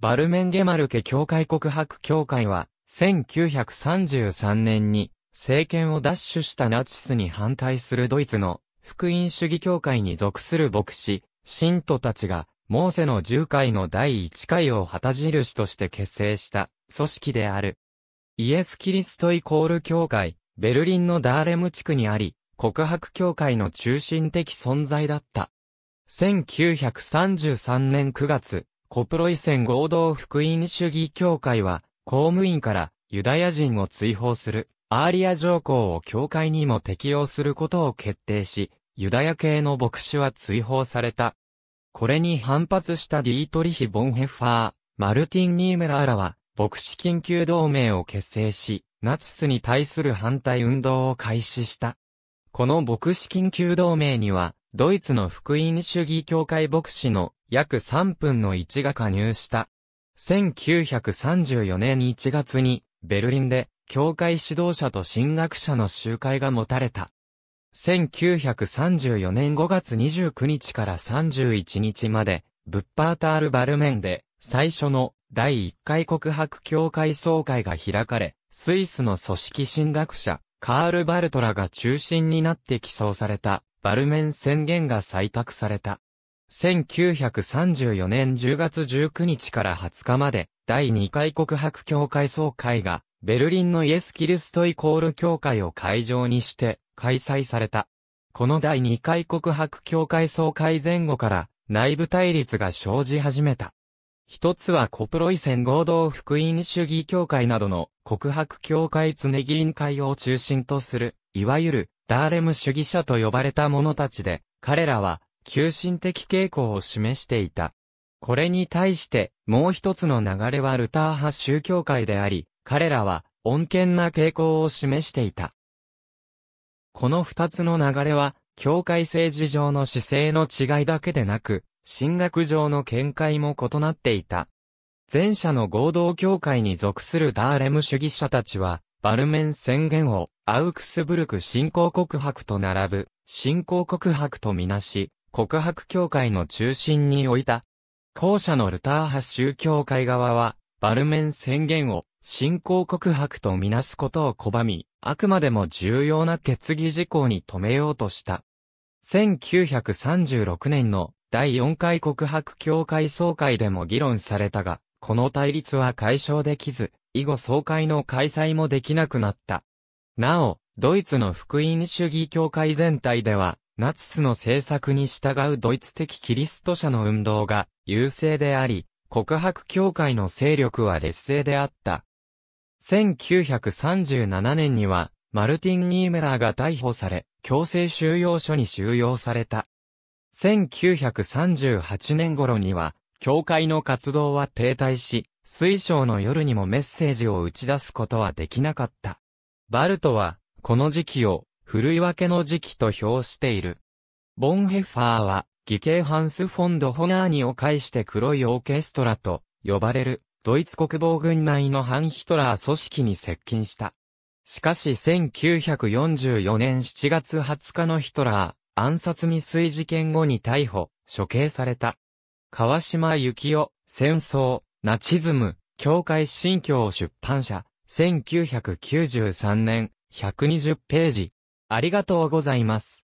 バルメンゲマルケ教会告白協会は、1933年に政権を奪取したナチスに反対するドイツの福音主義協会に属する牧師、信徒たちが、モーセの十回の第一回を旗印として結成した組織である。イエス・キリストイコール教会、ベルリンのダーレム地区にあり、告白教会の中心的存在だった。1933年9月、コプロイセン合同福音主義協会は、公務員からユダヤ人を追放するアーリア条項を教会にも適用することを決定し、ユダヤ系の牧師は追放された。これに反発したディートリヒ・ボンヘッファー、マルティン・ニーメラーらは、牧師緊急同盟を結成し、ナチスに対する反対運動を開始した。この牧師緊急同盟には、ドイツの福音主義教会牧師の約3分の1が加入した。1934年1月に、ベルリンで、教会指導者と神学者の集会が持たれた。1934年5月29日から31日まで、ブッパータール・バルメンで、最初の第1回告白協会総会が開かれ、スイスの組織神学者、カール・バルトラが中心になって起草された、バルメン宣言が採択された。1934年10月19日から20日まで、第2回告白協会総会が、ベルリンのイエス・キリストイコール協会を会場にして、開催された。この第2回告白協会総会前後から、内部対立が生じ始めた。一つはコプロイセン合同福音主義協会などの告白協会常議員会を中心とする、いわゆるダーレム主義者と呼ばれた者たちで、彼らは急進的傾向を示していた。これに対して、もう一つの流れはルター派宗教界であり、彼らは、穏健な傾向を示していた。この二つの流れは、教会政治上の姿勢の違いだけでなく、神学上の見解も異なっていた。前者の合同教会に属するダーレム主義者たちは、バルメン宣言をアウクスブルク信仰告白と並ぶ、信仰告白とみなし、告白教会の中心に置いた。後者のルター派宗教会側は、バルメン宣言を信仰告白とみなすことを拒み、あくまでも重要な決議事項に止めようとした。1936年の第4回告白協会総会でも議論されたが、この対立は解消できず、以後総会の開催もできなくなった。なお、ドイツの福音主義協会全体では、ナチスの政策に従うドイツ的キリスト者の運動が優勢であり、告白教会の勢力は劣勢であった。1937年には、マルティン・ニーメラーが逮捕され、強制収容所に収容された。1938年頃には、教会の活動は停滞し、水晶の夜にもメッセージを打ち出すことはできなかった。バルトは、この時期を、ふるい分けの時期と評している。ボンヘッファーは、義兄ハンス・フォンド・ホナーニを介して黒いオーケストラと呼ばれる、ドイツ国防軍内の反ヒトラー組織に接近した。しかし1944年7月20日のヒトラー、暗殺未遂事件後に逮捕、処刑された。川島幸夫、戦争、ナチズム、教会信教出版社、1993年、120ページ。ありがとうございます。